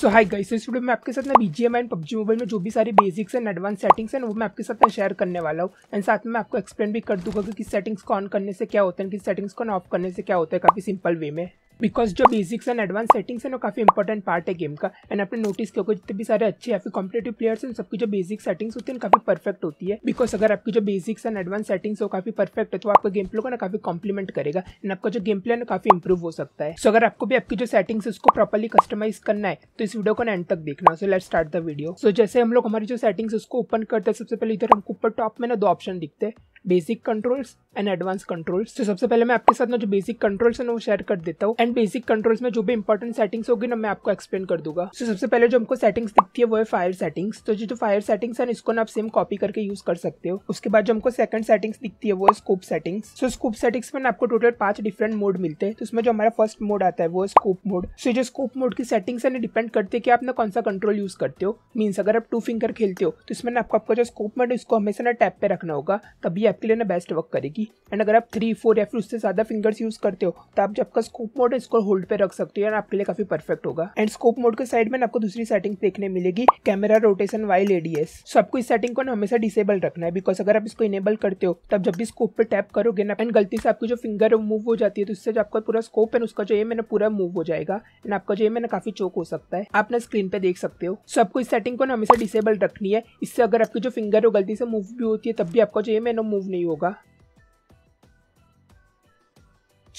सो hi guys इस video में आपके साथ ना बीजीएम एंड पबजी मोबाइल में जो भी सारी बेसिक्स एंड एडवांस सेटिंग्स हैं वो मैं आपके साथ ना शेयर करने वाला हूँ एंड साथ में आपको एक्सप्लेन भी कर दूंगा कि किस सेटिंग्स को ऑन करने से क्या होता है किस सेटिंग्स को ऑन ऑफ करने से क्या होता है काफी सिंपल वे में बिकॉज जो बेसिक्स एंड एडवांस सेटिंग्स है ना काफ़ी इंपॉर्टेंट पार्ट है गेम का एंड आपने नोटिस किया होगा जितने भी सारे अच्छे या फिर कॉम्पिटेटिव प्लेयर्स हैं सबकी जो बेसिक सेटिंग्स होती है काफ़ी परफेक्ट होती है बिकॉज अगर आपकी जो बेसिक्स एंड एडवांस सेटिंग्स हो काफ़ी परफेक्ट है तो आपका गेम प्ले को ना काफ़ी कॉम्प्लीमेंट करेगा एंड आपका जो गेम प्ले ना काफ़ी इंप्रूव हो सकता है सो so, अगर आपको भी आपकी जो सेटिंग्स उसको प्रॉपरली कस्टमाइज करना है तो इस वीडियो को ना एंड तक देखना so let start the video so जैसे हम लोग हमारी जो सेटिंग्स उसको ओपन करते हैं सबसे पहले इधर हमको ऊपर टॉप में ना दो ऑप्शन दिखते हैं basic controls and advance controls तो सबसे पहले मैं आपके साथ ना जो बेसिक कंट्रोल्स है ना वो शेयर कर देता हूँ एंड बेसिक कंट्रोल्स में जो भी इंपॉर्टेंट सेटिंग्स होगी ना मैं आपको एक्सप्लेन कर दूंगा तो सबसे पहले जो हमको सेटिंग्स दिखती है वो है फायर सेटिंग्स तो जो फायर सेटिंग्स है इसको ना आप सेम कॉपी करके यूज कर सकते हो उसके बाद जो हमको सेकंड सेटिंग्स दिखती है वो है स्कोप सेटिंग्स तो स्कोप सेटिंग्स में आपको टोटल पांच डिफरेंट मोड मिलते हैं तो उसमें जो हमारा फर्स्ट मोड आता है वो स्कोप मोड सो जो स्कोप मोड की सेटिंग्स है डिपेंड करते हैं कि आप ना कौन सा कंट्रोल यूज करते हो मीन्स अगर आप टू फिंगर खेलते हो तो इसमें आपको आपका जो स्कोप मोड है इसको हमेशा ना टैप पे रखना होगा तभी आपके लिए ना बेस्ट वर्क करेगी एंड अगर आप थ्री फोर या फिर उससे ज़्यादा फिंगर्स यूज करते हो तो आप जब का स्कोप मोड इसको होल्ड पे रख सकते हो एंड आपके लिए काफी परफेक्ट होगा एंड स्कोप मोड के साइड में आपको दूसरी सेटिंग देखने मिलेगी camera rotation while ADS so आपको इस सेटिंग को ना हमेशा डिसेबल रखना है बिकॉज अगर आप इसको इनेबल करते हो तब जब भी स्कोप पे टैप करोगे ना एंड गलती से आपकी जो फिंगर मूव हो जाती है तो इससे जो आपका पूरा स्कोप है उसका जो एम है ना पूरा मूव हो जाएगा एंड आपका जो एम है ना काफी चोक हो सकता है आप ना स्क्रीन पे देख सकते हो सो आपको इस सेटिंग को ना हमेशा डिसेबल रखनी है इससे अगर आपकी जो फिंगर हो गलती से मूव भी होती है तब भी आपका जो एम है ना मूव यूज़ नहीं होगा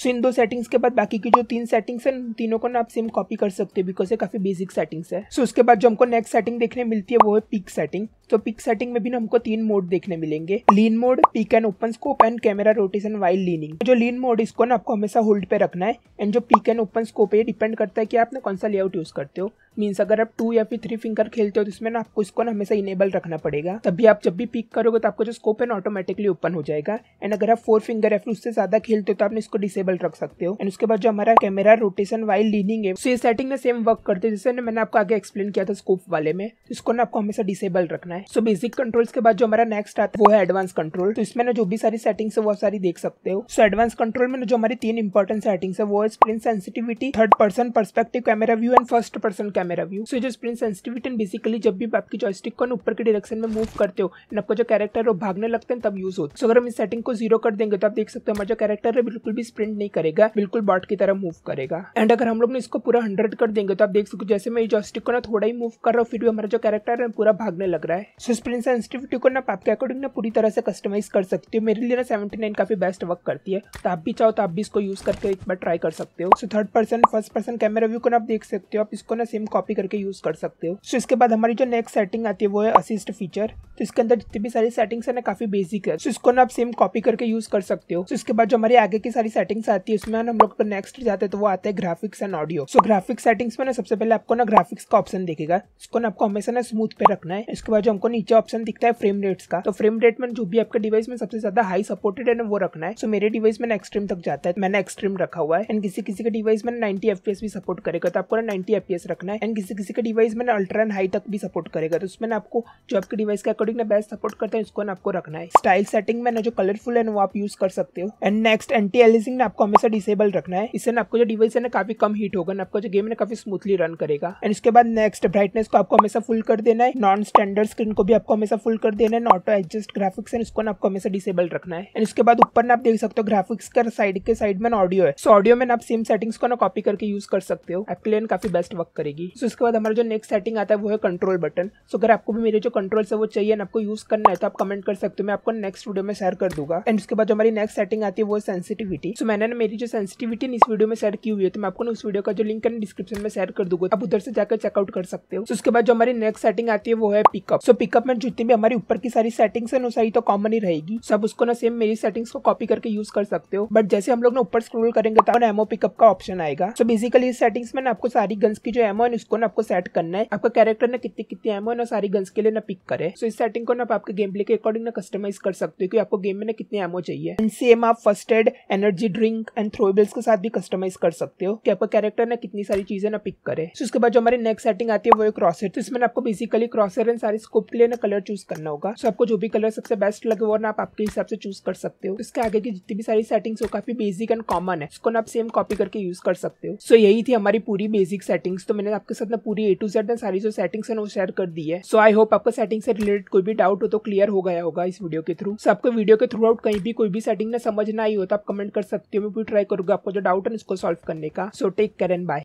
सो इन दो सेटिंग्स के बाद बाकी की जो तीन सेटिंग्स हैं तीनों को ना आप सेम कॉपी कर सकते हो बिकॉज ये काफ़ी बेसिक सेटिंग्स है सो so, उसके बाद जो हमको नेक्स्ट सेटिंग देखने मिलती है वो है पिक सेटिंग तो पिक सेटिंग में भी ना हमको तीन मोड देखने मिलेंगे lean mode peek and open scope and camera rotation while leaning जो लीन मोड इसको ना आपको हमेशा होल्ड पे रखना है एंड जो पिक एंड ओपन स्कोप है डिपेंड करता है कि आपने कौन सा लेआउट यूज़ करते हो मीन्स अगर आप टू या फिर थ्री फिंगर खेलते हो तो इसमें ना आपको इसको ना हमेशा इनेबल रखना पड़ेगा तभी आप जब भी पिक करोगे तो आपका जो स्कोप है ना ऑटोमेटिकली ओपन हो जाएगा एंड अगर आप फोर फिंगर या फिर उससे ज्यादा खेलते हो तो आप इसको डिसेबल रख सकते हो एंड उसके बाद जो हमारा कैमरा रोटेशन वाइल लीनिंग है तो ये सेटिंग ना सेम वर्क करते जैसे ना मैंने आपको आगे एक्सप्लेन किया था स्कोप वाले में तो इसको ना आपको हमेशा डिसेबल रखना है सो बेसिक कंट्रोल्स के बाद जो हमारा नेक्स्ट आता है वो है एडवांस कंट्रोल तो इसमें ना जो भी सारी सेटिंग्स है वो सारी देख सकते हो सो एडवांस कंट्रोल में जो हमारी तीन इंपॉर्टेंट सेटिंग्स है वो है screen sensitivity third person perspective camera view and first person camera view so जो स्प्रिंग सेंसिटिविटी बेसिकली जब भी आपकी जॉयस्टिक को ऊपर के डायरेक्शन में मूव करते हो एंड आपका जो कैरेक्टर वो भागने लगते हैं तब यूज होते है अगर हम इस सेटिंग को जीरो कर देंगे तो आप देख सकते हो हमारा जो कैरेक्टर है बिल्कुल भी स्प्रिंट नहीं करेगा बिल्कुल बॉट की तरह मूव करेगा एंड अगर हम लोग ने इसको पूरा हंड्रेड कर देंगे तो आप देख सकते हो जैसे मैं जॉयस्टिक को ना थोड़ा ही मूव कर रहा हूँ फिर भी हमारा जो कैरेक्टर है पूरा भागने लग रहा है सो स्प्रिंट सेंसिटिविटी को ना आपके अकॉर्डिंग ना पूरी तरह से कस्टमाइज कर सकते हो मेरे लिए ना सेवेंटी नाइन काफी बेस्ट वर्क करती है तो आप भी चाहो तो आप भी इसको यूज करके एक बार ट्राई कर सकते हो so third person first person camera view को ना आप देख सकते हो आप इसको ना सेम कॉपी करके यूज कर सकते हो सो इसके बाद हमारी जो नेक्स्ट सेटिंग आती है वो है असिस्ट फीचर तो इसके अंदर जितनी भी सारी सेटिंग्स है ना काफी बेसिक है सो इसको ना आप सेम कॉपी करके यूज कर सकते हो सो इसके बाद जो हमारी आगे की सारी सेटिंग्स आती है उसमें हम लोग नेक्स्ट जाते हैं तो वो आता है graphics and audio so graphic settings में ना सबसे पहले आपको ना ग्राफिक्स का ऑप्शन देखेगा इसको ना आपको हमेशा ना स्मूथ पे रखना है इसके बाद जो हमको नीचे ऑप्शन दिखता है फ्रेम रेट्स का तो फ्रेम रेट में जो भी आपके डिवाइस में सबसे ज्यादा हाई सपोर्टेड है ना वो रखना है सो मेरे डिवाइस में एक्सट्रीम तक जाता है मैंने एक्सट्रीम रखा हुआ है एंड किसी किसी के डिवाइस में नाइन्टी एफ भी सपोर्ट करेगा तो आपको नाइन्टी एफ रखना है एंड किसी किसी का डिवाइस में ना अल्ट्रा एंड हाई तक भी सपोर्ट करेगा तो उसमें ना आपको जो आपके डिवाइस के अकॉर्डिंग ना बेस्ट सपोर्ट करता है उसको ना आपको रखना है स्टाइल सेटिंग में ना जो कलरफुल है ना वो आप यूज कर सकते हो एंड नेक्स्ट एंटी एलिजिंग ना आपको हमेशा डिसेबल रखना है इससे ना आपको जो डिवाइस है ना काफी कम हीट होगा ना आपको जो गेम है ना काफी स्मूथली रन करेगा एंड इसके बाद नेक्स्ट ब्राइटनेस को आपको हमेशा फुल कर देना है नॉन स्टैंडर्ड स्क्रीन को भी आपको हमेशा फुल कर देना है ऑटो एडजस्ट ग्राफिक्स है उसको ना आपको हमेशा डिसेबल रखना है एंड इसके बाद ऊपर ना आप देख सकते हो ग्राफिक्स का साइड के साइड में ऑडियो है सो ऑडियो में आप सेम सेटिंग्स को ना कॉपी करके यूज कर सकते हो एप्लेन काफी बेस्ट वर्क करेगी सो so, इसके बाद हमारा जो नेक्स्ट सेटिंग आता है वो है कंट्रोल बटन सो अगर आपको भी मेरे जो कंट्रोल्स है वो चाहिए आपको यूज़ करना है तो आप कमेंट कर सकते हो मैं आपको नेक्स्ट वीडियो में शेयर कर दूंगा एंड उसके बाद जो हमारी नेक्स्ट सेटिंग आती है वो सेंसिटिविटी सो मैंने मेरी जो सेंसिटिविटी इस वीडियो में शेयर की हुई है तो मैं आपको उस वीडियो का जो लिंक है डिस्क्रिप्शन में शेयर कर दूंगा आप उधर से जाकर चेकआउट कर सकते हो सो उसके बाद जो हमारी नेक्स्ट सेटिंग आती है वो है पिकअप सो पिकअप में जितनी भी हमारी ऊपर की सारी सेटिंग्स है ना सारी तो कॉमन ही रहेगी सब उसको ना सेम मेरी सेटिंग्स को कॉपी करके यूज कर सकते हो बट जैसे हम लोग ना ऊपर स्क्रोल करेंगे तो एमओ पिकअप का ऑप्शन आएगा सो बेसिकली इस सेटिंग्स में ना आपको सारी गन्स की जो एमओ को ना आपको सेट करना है आपका कैरेक्टर ना कितनी कितनी एमओ ना सारी गन्स के लिए ना पिक करे सो इस सेटिंग को ना आपके गेम प्ले के अकॉर्डिंग ना कस्टमाइज कर सकते हो कि आपको गेम में ना कितने एमओ चाहिए एंड सेम आप first aid energy drink and throwables के साथ भी कस्टमाइज कर सकते हो कि आपका कैरेक्टर ना कितनी सारी चीजें ना पिक करे सो उसके बाद जो हमारी नेक्स्ट सेटिंग आती है वो है क्रॉसर तो इसमें आपको बेसिकली क्रॉसर एंड सारे स्कोप के लिए ना कलर चूज करना होगा सो आपको जो भी कलर सबसे बेस्ट लगे वो ना आप आपके हिसाब से चूज कर सकते हो इसके आगे की जितनी भी सारी सेटिंग्स हो काफी बेसिक एंड कॉमन है उसको ना आप सेम कॉपी करके यूज कर सकते हो सो यही थी हमारी पूरी बेसिक सेटिंग्स तो मैंने आपके साथ मैं मतलब पूरी ए टू जेड सारी जो सेटिंग्स है वो शेयर कर दी है सो आई होप आपको सेटिंग से रिलेटेड कोई भी डाउट हो तो क्लियर हो गया होगा इस वीडियो के थ्रू सो आपको वीडियो के थ्रू आउट कहीं भी कोई भी सेटिंग ने समझ ना आई हो तो आप कमेंट कर सकते हो मैं भी ट्राई करूंगा आपको जो डाउट है उसको सॉल्व करने का so take care and bye